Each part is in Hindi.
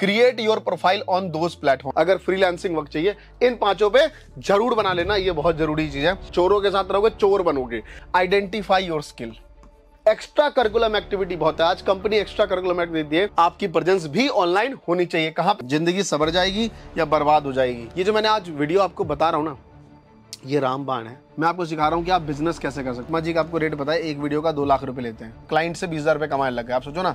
create your profile on those platform अगर फ्रीलांसिंग वर्क चाहिए इन पांचों पे जरूर बना लेना ये बहुत जरूरी चीज है चोरों के साथ रहोगे चोर बनोगे identify your skill extra curriculum activity बहुत है आज कंपनी एक्स्ट्रा करिकुलम एक्टिविटी है आपकी प्रेजेंस भी ऑनलाइन होनी चाहिए कहा जिंदगी सबर जाएगी या बर्बाद हो जाएगी ये जो मैंने आज वीडियो आपको बता रहा हूँ ना ये रामबाण है मैं आपको सिखा रहा हूँ कि आप बिजनेस कैसे कर सकते हैं जी का आपको रेट बताया एक वीडियो का दो लाख रुपए लेते हैं क्लाइंट से बीस हजार रुपए कमाने लग गए आप सोचो ना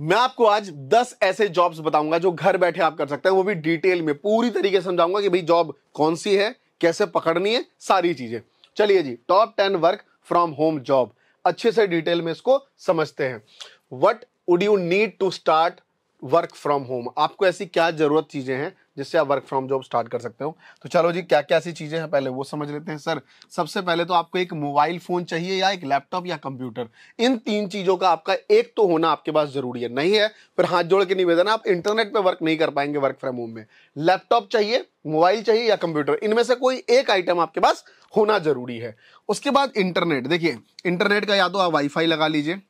मैं आपको आज 10 ऐसे जॉब्स बताऊंगा जो घर बैठे आप कर सकते हैं वो भी डिटेल में पूरी तरीके से समझाऊंगा कि भाई जॉब कौन सी है कैसे पकड़नी है सारी चीजें चलिए जी top ten work from home job अच्छे से डिटेल में इसको समझते हैं what would you need to start work from home आपको ऐसी क्या जरूरत चीजें हैं जिससे आप वर्क फ्रॉम जॉब स्टार्ट कर सकते हो तो चलो जी क्या क्या ऐसी चीज़ें हैं पहले वो समझ लेते हैं सर सबसे पहले तो आपको एक मोबाइल फ़ोन चाहिए या एक लैपटॉप या कंप्यूटर इन तीन चीज़ों का आपका एक तो होना आपके पास ज़रूरी है नहीं है फिर हाथ जोड़ के निवेदन आप इंटरनेट पर वर्क नहीं कर पाएंगे वर्क फ्रॉम होम में लैपटॉप चाहिए मोबाइल चाहिए या कंप्यूटर इनमें से कोई एक आइटम आपके पास होना ज़रूरी है उसके बाद इंटरनेट देखिए इंटरनेट का या तो आप वाईफाई लगा लीजिए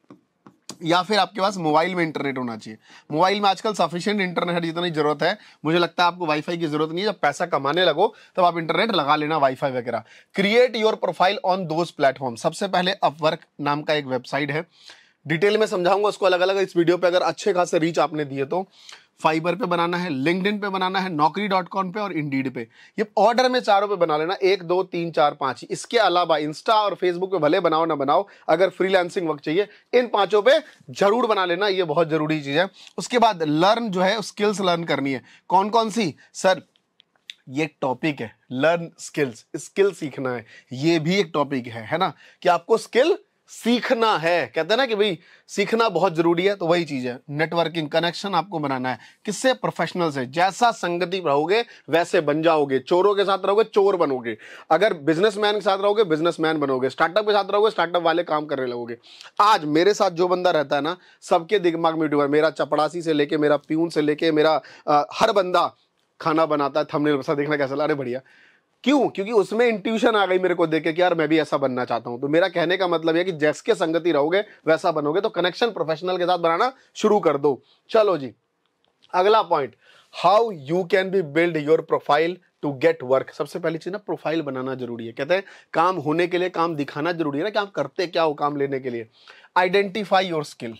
या फिर आपके पास मोबाइल में इंटरनेट होना चाहिए मोबाइल में आजकल सफिशियंट इंटरनेट जितनी ज़रूरत है मुझे लगता है आपको वाईफाई की ज़रूरत नहीं है जब पैसा कमाने लगो तब आप इंटरनेट लगा लेना वाईफाई वगैरह create your profile on those platform सबसे पहले अपवर्क नाम का एक वेबसाइट है डिटेल में समझाऊंगा उसको अलग अलग इस वीडियो पे अगर अच्छे खासे रीच आपने दिए तो फाइबर पे बनाना है लिंकड पे बनाना है नौकरी डॉट कॉम पे और इंडीड पे ये ऑर्डर में चारों पे बना लेना एक दो तीन चार पाँच इसके अलावा इंस्टा और फेसबुक पे भले बनाओ ना बनाओ अगर फ्रीलांसिंग वर्क चाहिए इन पांचों पे जरूर बना लेना ये बहुत ज़रूरी चीज़ है उसके बाद लर्न जो है स्किल्स लर्न करनी है कौन कौन सी सर ये टॉपिक है लर्न स्किल्स स्किल सीखना है ये भी एक टॉपिक है है ना कि आपको स्किल सीखना है कहते हैं ना कि भाई सीखना बहुत जरूरी है तो वही चीज है नेटवर्किंग कनेक्शन आपको बनाना है किससे प्रोफेशनल से जैसा संगति रहोगे वैसे बन जाओगे चोरों के साथ रहोगे चोर बनोगे अगर बिजनेसमैन के साथ रहोगे बिजनेसमैन बनोगे स्टार्टअप के साथ रहोगे स्टार्टअप वाले काम करने लगोगे आज मेरे साथ जो बंदा रहता है ना सबके दिमाग में डूबा मेरा चपड़ासी से लेके मेरा प्यून से लेके मेरा आ, हर बंदा खाना बनाता है थमने देखना कैसा अरे बढ़िया क्यों क्योंकि उसमें इंट्यूशन आ गई मेरे को देख के कि यार मैं भी ऐसा बनना चाहता हूं तो मेरा कहने का मतलब है कि जैस के संगति रहोगे वैसा बनोगे तो कनेक्शन प्रोफेशनल के साथ बनाना शुरू कर दो चलो जी अगला point how you can be build your profile to get work सबसे पहली चीज़ ना प्रोफाइल बनाना जरूरी है कहते हैं काम होने के लिए काम दिखाना जरूरी है ना कि आप करते क्या हो काम लेने के लिए आइडेंटिफाई योर स्किल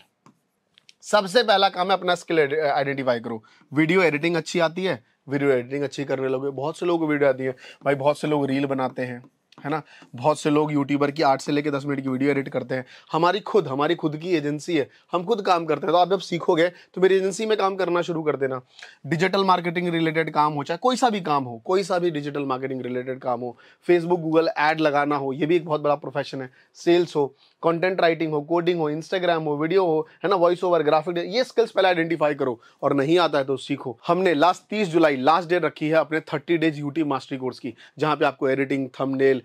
सबसे पहला काम है अपना स्किल आइडेंटिफाई करो वीडियो एडिटिंग अच्छी आती है वीडियो एडिटिंग अच्छी करने लगे बहुत से लोग वीडियो आती है भाई बहुत से लोग रील बनाते हैं है ना बहुत से लोग यूट्यूबर की आठ से लेकर दस मिनट की वीडियो एडिट करते हैं हमारी खुद हमारी खुद की एजेंसी है हम खुद काम करते हैं तो आप जब सीखोगे तो मेरी एजेंसी में काम करना शुरू कर देना डिजिटल मार्केटिंग रिलेटेड काम हो चाहे कोई सा भी काम हो कोई सा भी डिजिटल मार्केटिंग रिलेटेड काम हो फेसबुक गूगल एड लगाना हो ये भी एक बहुत बड़ा प्रोफेशन है सेल्स हो कंटेंट राइटिंग हो कोडिंग हो इंस्टाग्राम हो वीडियो हो है ना वॉइस ओवर ग्राफिक ये स्किल्स पहले आइडेंटिफाई करो और नहीं आता है तो सीखो हमने लास्ट तीस जुलाई लास्ट डेट रखी है अपने thirty days UT mastery course की जहाँ पे आपको editing thumbnail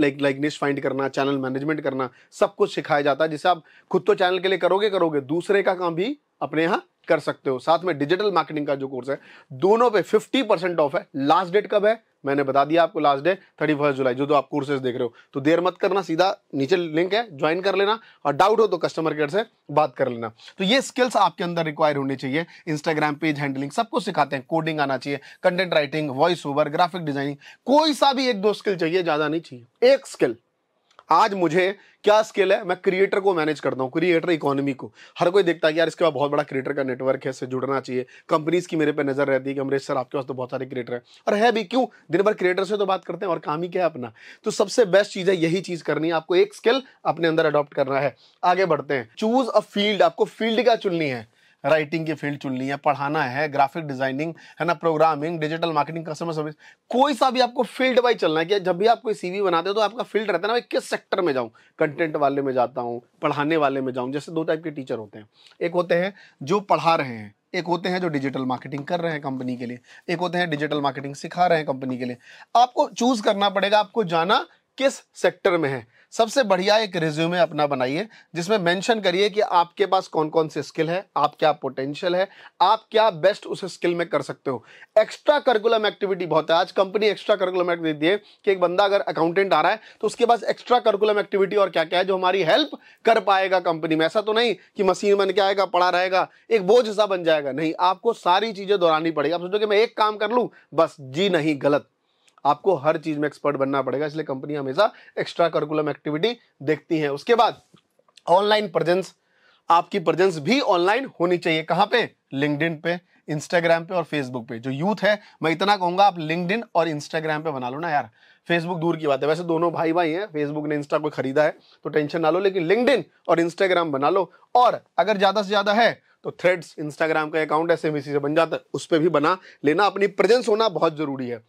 like like niche find करना चैनल मैनेजमेंट करना सब कुछ सिखाया जाता है जिसे आप खुद तो चैनल के लिए करोगे करोगे दूसरे का काम भी अपने यहाँ कर सकते हो साथ में डिजिटल मार्केटिंग का जो कोर्स है दोनों पे 50 परसेंट ऑफ है लास्ट डेट कब है मैंने बता दिया आपको लास्ट डे थर्टी फर्स्ट जुलाई जो तो आप कोर्सेज देख रहे हो तो देर मत करना सीधा नीचे लिंक है ज्वाइन कर लेना और डाउट हो तो कस्टमर केयर से बात कर लेना तो ये स्किल्स आपके अंदर रिक्वायर होनी चाहिए इंस्टाग्राम पेज हैंडलिंग सबको सिखाते हैं कोडिंग आना चाहिए content writing voice over graphic designing कोई सा भी एक दो स्किल चाहिए ज़्यादा नहीं चाहिए एक स्किल आज मुझे क्या स्किल है मैं क्रिएटर को मैनेज करता हूँ क्रिएटर इकोनॉमी को हर कोई देखता है कि यार इसके बाद बहुत बड़ा क्रिएटर का नेटवर्क है इससे जुड़ना चाहिए कंपनीज की मेरे पे नजर रहती है कि अमरेश सर आपके पास तो बहुत सारे क्रिएटर हैं और है भी क्यों दिन भर क्रिएटर से तो बात करते हैं और काम ही क्या है अपना तो सबसे बेस्ट चीज़ है यही चीज़ करनी है आपको एक स्किल अपने अंदर अडॉप्ट करना है आगे बढ़ते हैं चूज अ फील्ड आपको फील्ड क्या चुननी है राइटिंग की फील्ड चुननी है पढ़ाना है ग्राफिक डिजाइनिंग है ना programming digital marketing customer service कोई सा भी आपको फील्ड वाइज चलना है कि जब भी आप कोई सीवी बनाते हो तो आपका फील्ड रहता है ना मैं किस सेक्टर में जाऊँ कंटेंट वाले में जाता हूँ पढ़ाने वाले में जाऊँ जैसे दो टाइप के टीचर होते हैं एक होते हैं जो पढ़ा रहे हैं एक होते हैं जो डिजिटल मार्केटिंग कर रहे हैं कंपनी के लिए एक होते हैं डिजिटल मार्केटिंग सिखा रहे हैं कंपनी के लिए आपको चूज करना पड़ेगा आपको जाना किस सेक्टर में है सबसे बढ़िया एक रिज्यूमे अपना बनाइए जिसमें मेंशन करिए कि आपके पास कौन कौन से स्किल है आप क्या पोटेंशियल है आप क्या बेस्ट उस स्किल में कर सकते हो एक्स्ट्रा करिकुलम एक्टिविटी बहुत है आज कंपनी एक्स्ट्रा करिकुलम एक्टिविटी दी है कि एक बंदा अगर अकाउंटेंट आ रहा है तो उसके पास एक्स्ट्रा करिकुलम एक्टिविटी और क्या क्या है जो हमारी हेल्प कर पाएगा कंपनी में ऐसा तो नहीं कि मशीन बन के आएगा पड़ा रहेगा एक बोझ सा बन जाएगा नहीं आपको सारी चीज़ें दोहरानी पड़ेगी आप सोचो कि मैं एक काम कर लूँ बस जी नहीं गलत आपको हर चीज़ में एक्सपर्ट बनना पड़ेगा इसलिए कंपनी हमेशा एक्स्ट्रा करिकुलम एक्टिविटी देखती है उसके बाद ऑनलाइन प्रेजेंस आपकी प्रेजेंस भी ऑनलाइन होनी चाहिए कहां पे लिंकड पे इंस्टाग्राम पे और फेसबुक पे जो यूथ है मैं इतना कहूंगा आप लिंकड और इंस्टाग्राम पे बना लो ना यार फेसबुक दूर की बात है वैसे दोनों भाई भाई हैं फेसबुक ने इंस्टा को खरीदा है तो टेंशन ना लो लेकिन लिंकड और इंस्टाग्राम बना लो और अगर ज़्यादा से ज़्यादा है तो थ्रेड्स इंस्टाग्राम का अकाउंट एस e से बन जाता है उस पर भी बना लेना अपनी प्रेजेंस होना बहुत जरूरी है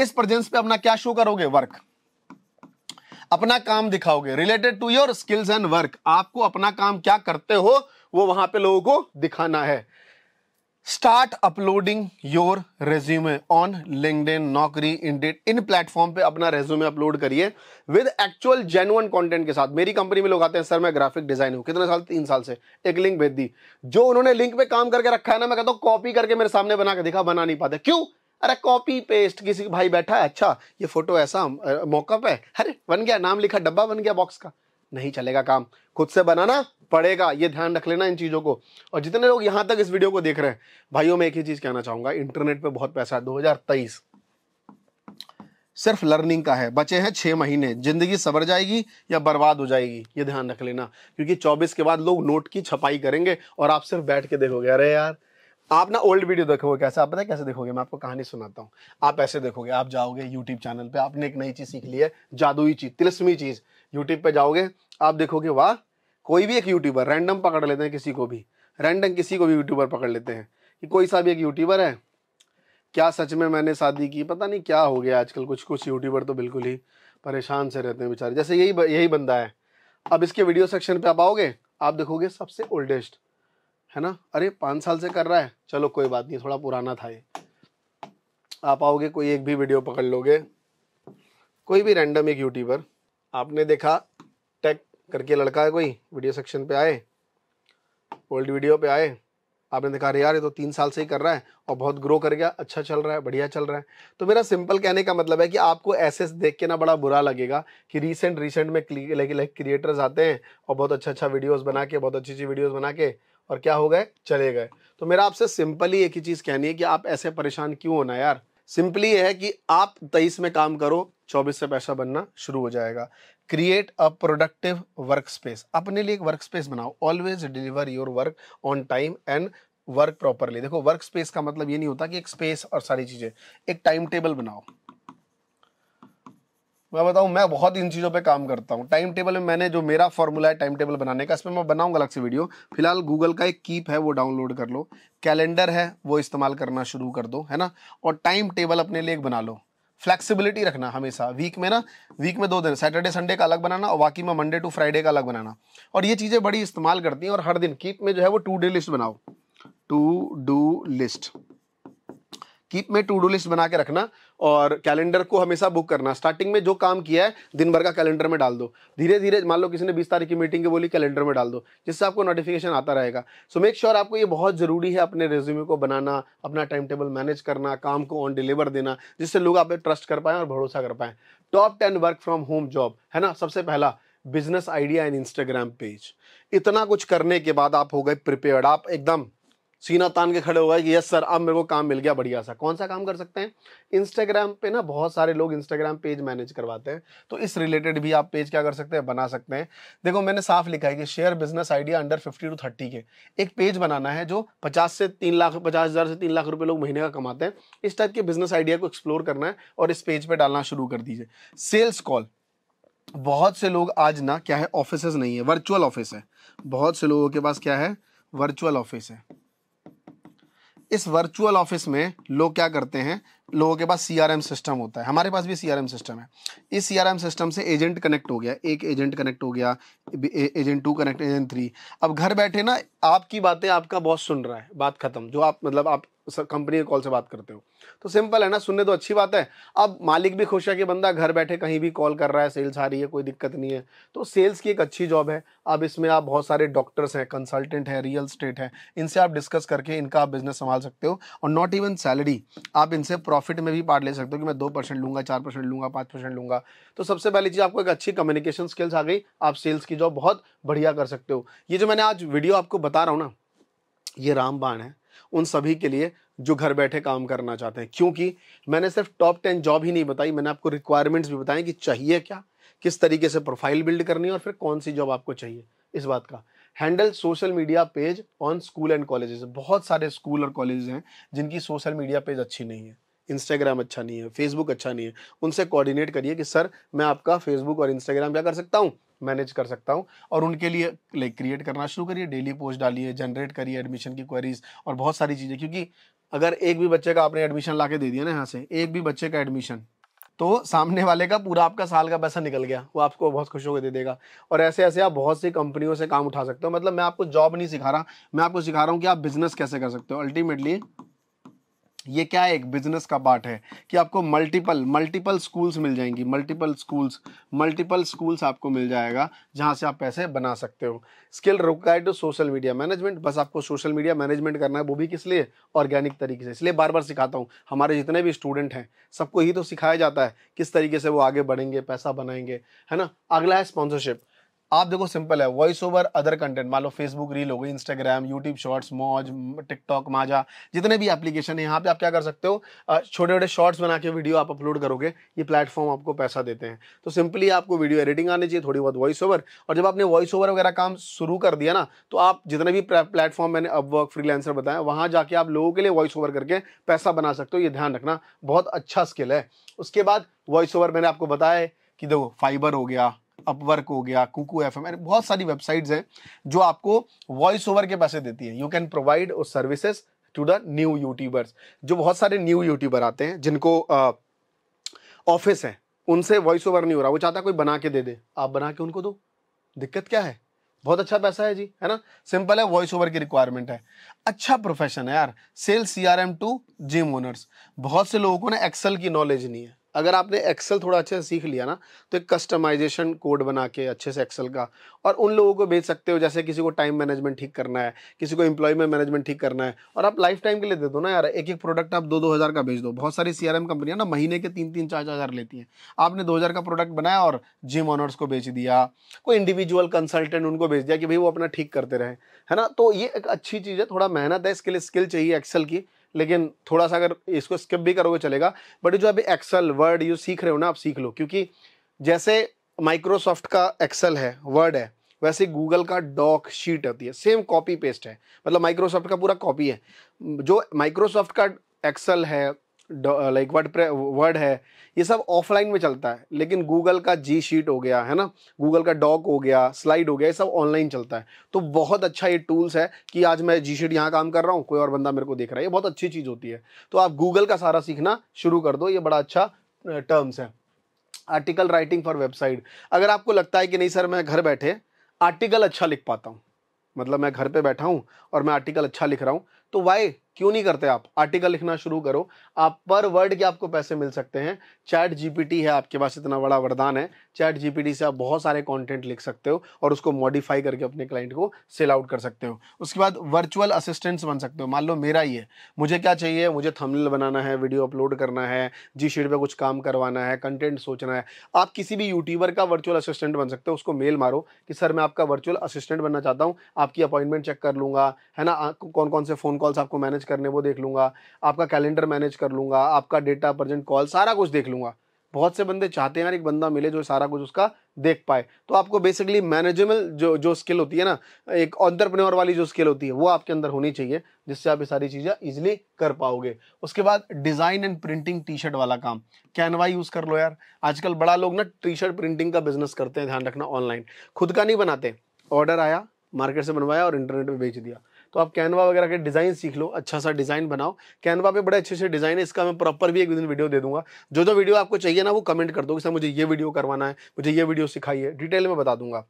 इस प्रेजेंस पे अपना क्या शो करोगे वर्क अपना काम दिखाओगे related to your skills and work आपको अपना काम क्या करते हो वो वहां पे लोगों को दिखाना है start uploading your resume on LinkedIn Naukri Indeed इन प्लेटफॉर्म पे अपना रेज्यूमे अपलोड करिए विद एक्चुअल जेनुअन कॉन्टेंट के साथ मेरी कंपनी में लोग आते हैं सर मैं ग्राफिक डिजाइन हूँ कितने साल तीन साल से एक लिंक भेज दी जो उन्होंने लिंक पे काम करके रखा है ना मैं कहता हूँ कॉपी करके मेरे सामने बना के दिखा बना नहीं पाते क्यों अरे कॉपी पेस्ट किसी भाई बैठा है अच्छा ये फोटो ऐसा मौकअप है अरे बन गया नाम लिखा डब्बा बन गया बॉक्स का नहीं चलेगा काम खुद से बनाना पड़ेगा ये ध्यान रख लेना इन चीज़ों को और जितने लोग यहाँ तक इस वीडियो को देख रहे हैं भाइयों मैं एक ही चीज़ कहना चाहूंगा इंटरनेट पे बहुत पैसा है तेईस सिर्फ लर्निंग का है बचे हैं छह महीने ज़िंदगी सवर जाएगी या बर्बाद हो जाएगी ये ध्यान रख लेना क्योंकि चौबीस के बाद लोग नोट की छपाई करेंगे और आप सिर्फ बैठ के देखोगे अरे यार आप ना ओल्ड वीडियो देखोगे कैसे आप पता कैसे देखोगे मैं आपको कहानी सुनाता हूँ आप ऐसे देखोगे आप जाओगे यूट्यूब चैनल पे आपने एक नई चीज़ सीख ली है जादुई चीज़ तिलस्मी चीज़ यूट्यूब पे जाओगे आप देखोगे वाह कोई भी एक यूट्यूबर रैंडम पकड़ लेते हैं किसी को भी रैंडम किसी को भी यूट्यूबर पकड़ लेते हैं कि कोई सा भी एक यूट्यूबर है क्या सच में मैंने शादी की पता नहीं क्या हो गया आजकल कुछ कुछ यूट्यूबर तो बिल्कुल ही परेशान से रहते हैं बेचारे जैसे यही यही बंदा है अब इसके वीडियो सेक्शन पे आप आओगे आप देखोगे सबसे ओल्डेस्ट है ना अरे पाँच साल से कर रहा है चलो कोई बात नहीं थोड़ा पुराना था ये आप आओगे कोई एक भी वीडियो पकड़ लोगे कोई भी रैंडम एक यूट्यूबर आपने देखा टैग करके लड़का है कोई वीडियो सेक्शन पे आए ओल्ड वीडियो पे आए आपने देखा अरे यार ये तो तीन साल से ही कर रहा है और बहुत ग्रो कर गया अच्छा चल रहा है बढ़िया चल रहा है तो मेरा सिंपल कहने का मतलब है कि आपको ऐसे देख के ना बड़ा बुरा लगेगा कि रीसेंट रीसेंट में लाइक क्रिएटर्स आते हैं और बहुत अच्छा अच्छा वीडियोस बना के बहुत अच्छी अच्छी वीडियोस बना के और क्या हो गए चले गए तो मेरा आपसे सिंपली एक ही चीज़ कहनी है कि आप ऐसे परेशान क्यों होना यार सिंपली है कि आप तेईस में काम करो चौबीस से पैसा बनना शुरू हो जाएगा create a productive work space अपने लिए एक वर्क स्पेस बनाओ always deliver your work on time and work properly देखो वर्क स्पेस का मतलब ये नहीं होता कि एक स्पेस और सारी चीजें एक टाइम टेबल बनाओ मैं बताऊं मैं बहुत इन चीज़ों पे काम करता हूँ टाइम टेबल में मैंने जो मेरा फॉर्मूला है टाइम टेबल बनाने का इसमें मैं बनाऊंगा अलग से वीडियो फिलहाल गूगल का एक कीप है वो डाउनलोड कर लो कैलेंडर है वो इस्तेमाल करना शुरू कर दो है ना और टाइम टेबल अपने लिए एक बना लो फ्लेक्सिबिलिटी रखना हमेशा वीक में ना वीक में दो दिन सैटरडे संडे का अलग बनाना और बाकी में मंडे टू फ्राइडे का अलग बनाना और ये चीज़ें बड़ी इस्तेमाल करती हैं और हर दिन कीप में जो है वो टू डे लिस्ट बनाओ टू डू लिस्ट कीप में टू डू लिस्ट बना के रखना और कैलेंडर को हमेशा बुक करना स्टार्टिंग में जो काम किया है दिन भर का कैलेंडर में डाल दो धीरे धीरे मान लो किसी ने बीस तारीख की मीटिंग के बोली कैलेंडर में डाल दो जिससे आपको नोटिफिकेशन आता रहेगा सो मेक श्योर आपको ये बहुत ज़रूरी है अपने रेज्यूमे को बनाना अपना टाइम टेबल मैनेज करना काम को ऑन डिलीवर देना जिससे लोग आप ट्रस्ट कर पाएँ और भरोसा कर पाएँ top ten work from home job है ना सबसे पहला business idea in Instagram page इतना कुछ करने के बाद आप हो गए प्रिपेयर्ड आप एकदम सीना तान के खड़े हो गए कि यस सर अब मेरे को काम मिल गया बढ़िया सा कौन सा काम कर सकते हैं इंस्टाग्राम पे ना बहुत सारे लोग इंस्टाग्राम पेज मैनेज करवाते हैं तो इस रिलेटेड भी आप पेज क्या कर सकते हैं बना सकते हैं देखो मैंने साफ लिखा है कि share business idea under fifty to thirty के एक पेज बनाना है जो पचास से तीन लाख पचास हज़ार से तीन लाख रुपये लोग महीने का कमाते हैं इस टाइप के बिजनेस आइडिया को एक्सप्लोर करना है और इस पेज पर डालना शुरू कर दीजिए सेल्स कॉल बहुत से लोग आज ना क्या है ऑफिस नहीं है वर्चुअल ऑफिस है बहुत से लोगों के पास क्या है वर्चुअल ऑफिस है इस वर्चुअल ऑफिस में लोग क्या करते हैं लोगों के पास सीआरएम सिस्टम होता है हमारे पास भी सीआरएम सिस्टम है इस सीआरएम सिस्टम से एजेंट कनेक्ट हो गया एक एजेंट कनेक्ट हो गया agent two connect agent three अब घर बैठे ना आपकी बातें आपका बॉस सुन रहा है बात खत्म जो आप मतलब आप कंपनी के कॉल से बात करते हो तो सिंपल है ना सुनने तो अच्छी बात है अब मालिक भी खुश है कि बंदा घर बैठे कहीं भी कॉल कर रहा है सेल्स आ रही है कोई दिक्कत नहीं है तो सेल्स की एक अच्छी जॉब है अब इसमें आप बहुत सारे डॉक्टर्स हैं कंसल्टेंट हैं रियल स्टेट हैं इनसे आप डिस्कस करके इनका आप बिजनेस संभाल सकते हो और नॉट इवन सैलरी आप इनसे प्रॉफिट में भी पार्ट ले सकते हो कि मैं दो परसेंट लूँगा चार परसेंट लूँगा पाँच परसेंट लूँगा तो सबसे पहली चीज़ आपको एक अच्छी कम्युनिकेशन स्किल्स आ गई आप सेल्स की जॉब बहुत बढ़िया कर सकते हो ये जो मैंने आज वीडियो आपको बता रहा हूँ ना ये रामबाण है उन सभी के लिए जो घर बैठे काम करना चाहते हैं क्योंकि मैंने सिर्फ टॉप टेन जॉब ही नहीं बताई मैंने आपको रिक्वायरमेंट्स भी बताएं कि चाहिए क्या किस तरीके से प्रोफाइल बिल्ड करनी है और फिर कौन सी जॉब आपको चाहिए इस बात का handle social media page on school and colleges बहुत सारे स्कूल और कॉलेजेस हैं जिनकी सोशल मीडिया पेज अच्छी नहीं है इंस्टाग्राम अच्छा नहीं है फेसबुक अच्छा नहीं है उनसे कोऑर्डिनेट करिए कि सर मैं आपका फेसबुक और इंस्टाग्राम क्या कर सकता हूँ मैनेज कर सकता हूँ और उनके लिए लाइक क्रिएट करना शुरू करिए डेली पोस्ट डालिए जनरेट करिए एडमिशन की क्वेरीज और बहुत सारी चीज़ें क्योंकि अगर एक भी बच्चे का आपने एडमिशन ला के दे दिया ना यहाँ से एक भी बच्चे का एडमिशन तो सामने वाले का पूरा आपका साल का पैसा निकल गया वो आपको बहुत खुश होकर दे देगा और ऐसे ऐसे आप बहुत सी कंपनियों से काम उठा सकते हो मतलब मैं आपको जॉब नहीं सिखा रहा मैं आपको सिखा रहा हूँ कि आप बिजनेस कैसे कर सकते हो अल्टीमेटली ये क्या है एक बिजनेस का पार्ट है कि आपको मल्टीपल मल्टीपल स्कूल्स मिल जाएंगी मल्टीपल स्कूल्स मल्टीपल स्कूल्स आपको मिल जाएगा जहाँ से आप पैसे बना सकते हो skill required to social media management बस आपको सोशल मीडिया मैनेजमेंट करना है वो भी किस लिए ऑर्गेनिक तरीके से इसलिए बार बार सिखाता हूँ हमारे जितने भी स्टूडेंट हैं सबको ही तो सिखाया जाता है किस तरीके से वो आगे बढ़ेंगे पैसा बनाएंगे है ना अगला है स्पॉन्सरशिप आप देखो सिंपल है वॉइस ओवर अदर कंटेंट मान लो फेसबुक रील हो गई Instagram YouTube shorts Moj TikTok माजा जितने भी एप्लीकेशन है यहाँ पे आप क्या कर सकते हो छोटे छोटे शॉर्ट्स बना के वीडियो आप अपलोड करोगे ये प्लेटफॉर्म आपको पैसा देते हैं तो सिंपली आपको वीडियो एडिटिंग आनी चाहिए थोड़ी बहुत वॉइस ओवर और जब आपने वॉइस ओवर वगैरह काम शुरू कर दिया ना तो आप जितने भी प्लेटफॉर्म मैंने अपवर्क फ्रीलांसर बताया वहाँ जाके आप लोगों के लिए वॉइस ओवर करके पैसा बना सकते हो ये ध्यान रखना बहुत अच्छा स्किल है उसके बाद वॉइस ओवर मैंने आपको बताया कि देखो फाइबर हो गया अपवर्क हो गया कुकू एफ एम बहुत सारी वेबसाइट्स हैं जो आपको वॉइस ओवर के पैसे देती है you can provide services to the new YouTubers जो बहुत सारे न्यू यूट्यूबर आते हैं जिनको ऑफिस है उनसे वॉइस ओवर नहीं हो रहा वो चाहता कोई बना के दे दे आप बना के उनको दो दिक्कत क्या है बहुत अच्छा पैसा है जी है ना सिंपल है वॉइस ओवर की रिक्वायरमेंट है अच्छा प्रोफेशन है यार sell C R M to gym owners बहुत से लोगों को ना एक्सेल की नॉलेज नहीं है अगर आपने एक्सेल थोड़ा अच्छे से सीख लिया ना तो एक कस्टमाइजेशन कोड बना के अच्छे से एक्सेल का और उन लोगों को बेच सकते हो जैसे किसी को टाइम मैनेजमेंट ठीक करना है किसी को एम्प्लॉयमेंट मैनेजमेंट ठीक करना है और आप लाइफ टाइम के लिए दे दो ना यार एक एक प्रोडक्ट आप दो दो हज़ार का भेज दो बहुत सारी सी कंपनियाँ ना महीने के तीन तीन चार चार हज़ार लेती हैं आपने दो हज़ार का प्रोडक्ट बनाया और जिम ऑनर्स को बेच दिया कोई इंडिविजुअल कंसल्टेंट उनको बेच दिया कि भाई वो अपना ठीक करते रहे है ना तो ये एक अच्छी चीज़ है थोड़ा मेहनत है इसके लिए स्किल चाहिए एक्सेल की लेकिन थोड़ा सा अगर इसको स्किप भी करोगे चलेगा बट जो अभी एक्सेल वर्ड यू सीख रहे हो ना आप सीख लो क्योंकि जैसे माइक्रोसॉफ्ट का एक्सेल है वर्ड है वैसे गूगल का डॉक शीट होती है सेम कॉपी पेस्ट है मतलब माइक्रोसॉफ्ट का पूरा कॉपी है जो माइक्रोसॉफ्ट का एक्सेल है लाइक वर्ड वर्ड है ये सब ऑफलाइन में चलता है लेकिन गूगल का जी शीट हो गया है ना गूगल का डॉक हो गया स्लाइड हो गया ये सब ऑनलाइन चलता है तो बहुत अच्छा ये टूल्स है कि आज मैं जी शीट यहाँ काम कर रहा हूँ कोई और बंदा मेरे को देख रहा है ये बहुत अच्छी चीज़ होती है तो आप गूगल का सारा सीखना शुरू कर दो ये बड़ा अच्छा टर्म्स है आर्टिकल राइटिंग फॉर वेबसाइट अगर आपको लगता है कि नहीं सर मैं घर बैठे आर्टिकल अच्छा लिख पाता हूँ मतलब मैं घर पे बैठा हूँ और मैं आर्टिकल अच्छा लिख रहा हूँ तो वाई क्यों नहीं करते आप आर्टिकल लिखना शुरू करो आप पर वर्ड के आपको पैसे मिल सकते हैं चैट जीपीटी है आपके पास इतना बड़ा वरदान है चैट जीपीटी से आप बहुत सारे कंटेंट लिख सकते हो और उसको मॉडिफाई करके अपने क्लाइंट को सेल आउट कर सकते हो उसके बाद वर्चुअल असिस्टेंट्स बन सकते हो मान लो मेरा ही है मुझे क्या चाहिए मुझे थमलिल बनाना है वीडियो अपलोड करना है जी शीट पर कुछ काम करवाना है कंटेंट सोचना है आप किसी भी यूट्यूबर का वर्चुअल असिस्टेंट बन सकते हो उसको मेल मारो कि सर मैं आपका वर्चुअल असिस्टेंट बनना चाहता हूँ आपकी अपॉइंटमेंट चेक कर लूँगा है ना कौन कौन से फ़ोन कॉल्स आपको मैनेज करने वो देख लूंगा आपका कैलेंडर मैनेज कर लूंगा आपका डेटा प्रजेंट कॉल सारा कुछ देख लूंगा बहुत से बंदे चाहते हैं यार एक बंदा मिले जो सारा कुछ उसका देख पाए तो आपको बेसिकली मैनेजेबल जो जो स्किल होती है ना एक ऑन्टरप्रनोर वाली जो स्किल होती है वो आपके अंदर होनी चाहिए जिससे आप ये सारी चीज़ें ईजिली कर पाओगे उसके बाद design and printing T shirt वाला काम कैनवा यूज़ कर लो यार आजकल बड़ा लोग ना टी शर्ट प्रिंटिंग का बिजनेस करते हैं ध्यान रखना ऑनलाइन खुद का नहीं बनाते ऑर्डर आया मार्केट से बनवाया और इंटरनेट पर बेच दिया तो आप कैनवा वगैरह के डिज़ाइन सीख लो अच्छा सा डिज़ाइन बनाओ कैनवा पे बड़े अच्छे अच्छे डिज़ाइन है इसका मैं प्रॉपर भी एक दिन वीडियो दे दूंगा जो जो वीडियो आपको चाहिए ना वो कमेंट कर दो कि सर मुझे ये वीडियो करवाना है मुझे ये वीडियो सिखाइए डिटेल में बता दूंगा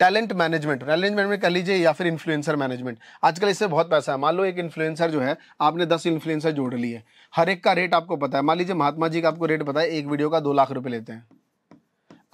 टैलेंट मैनेजमेंट मैनेजमेंट में कर लीजिए या फिर इन्फ्लुएंसर मैनेजमेंट आजकल इससे बहुत पैसा है मान लो एक इन्फ्लुएंसर जो है आपने दस इन्फ्लुएंसर जोड़ लिए हर एक का रेट आपको पता है मान लीजिए महात्मा जी का आपको रेट पता है एक वीडियो का दो लाख रुपए लेते हैं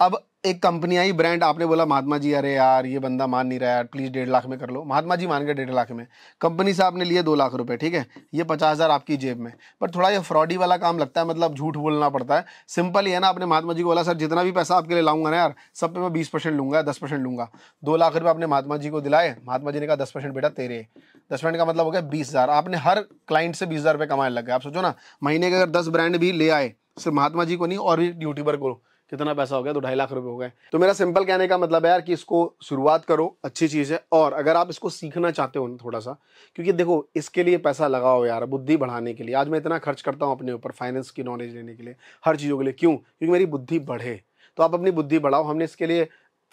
अब एक कंपनी आई ब्रांड आपने बोला महात्मा जी अरे यार ये बंदा मान नहीं रहा यार प्लीज़ डेढ़ लाख में कर लो महात्मा जी मान गए डेढ़ लाख में कंपनी से आपने लिए दो लाख रुपए ठीक है ये पचास हज़ार आपकी जेब में पर थोड़ा ये फ्रॉडी वाला काम लगता है मतलब झूठ बोलना पड़ता है सिंपल ये है ना आपने महात्मा जी को बोला सर जितना भी पैसा आपके लिए लाऊंगा ना यार सब पे मैं बीस परसेंट लूंगा दस परसेंट लूंगा दो लाख रुपये आपने महात्मा जी को दिलाए महात्मा जी ने कहा दस परसेंट बेटा तेरे दस परसेंट का मतलब हो गया बीस हज़ार आपने हर क्लाइंट से बीस हज़ार रुपये कमाने लग गए आप सोचो ना महीने के अगर दस ब्रांड भी ले आए सिर्फ महात्मा जी को नहीं और भी यूट्यूबर को कितना पैसा हो गया तो ढाई लाख रुपए हो गए तो मेरा सिंपल कहने का मतलब है यार कि इसको शुरुआत करो अच्छी चीज़ है और अगर आप इसको सीखना चाहते हो ना थोड़ा सा क्योंकि देखो इसके लिए पैसा लगाओ यार बुद्धि बढ़ाने के लिए आज मैं इतना खर्च करता हूँ अपने ऊपर फाइनेंस की नॉलेज लेने के लिए हर चीज़ों के लिए क्यों क्योंकि मेरी बुद्धि बढ़े तो आप अपनी बुद्धि बढ़ाओ हमने इसके लिए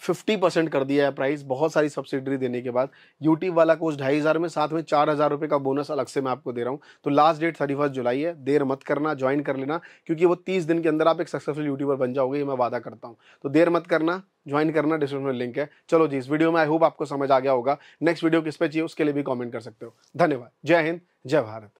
फिफ्टी परसेंट कर दिया है प्राइस बहुत सारी सब्सिडी देने के बाद यूट्यूब वाला कोर्स ढाई हज़ार में साथ में चार हज़ार रुपये का बोनस अलग से मैं आपको दे रहा हूँ तो लास्ट डेट थर्टी फर्स्ट जुलाई है देर मत करना ज्वाइन कर लेना क्योंकि वो तीस दिन के अंदर आप एक सक्सेसफुल यूट्यूबर बन जाओगे ये मैं वादा करता हूँ तो देर मत करना ज्वाइन करना डिस्क्रिप्शन में लिंक है चलो जी इस वीडियो में आई होप आपको समझ आ गया होगा नेक्स्ट वीडियो किस पे चाहिए उसके लिए भी कॉमेंट कर सकते हो धन्यवाद जय हिंद जय भारत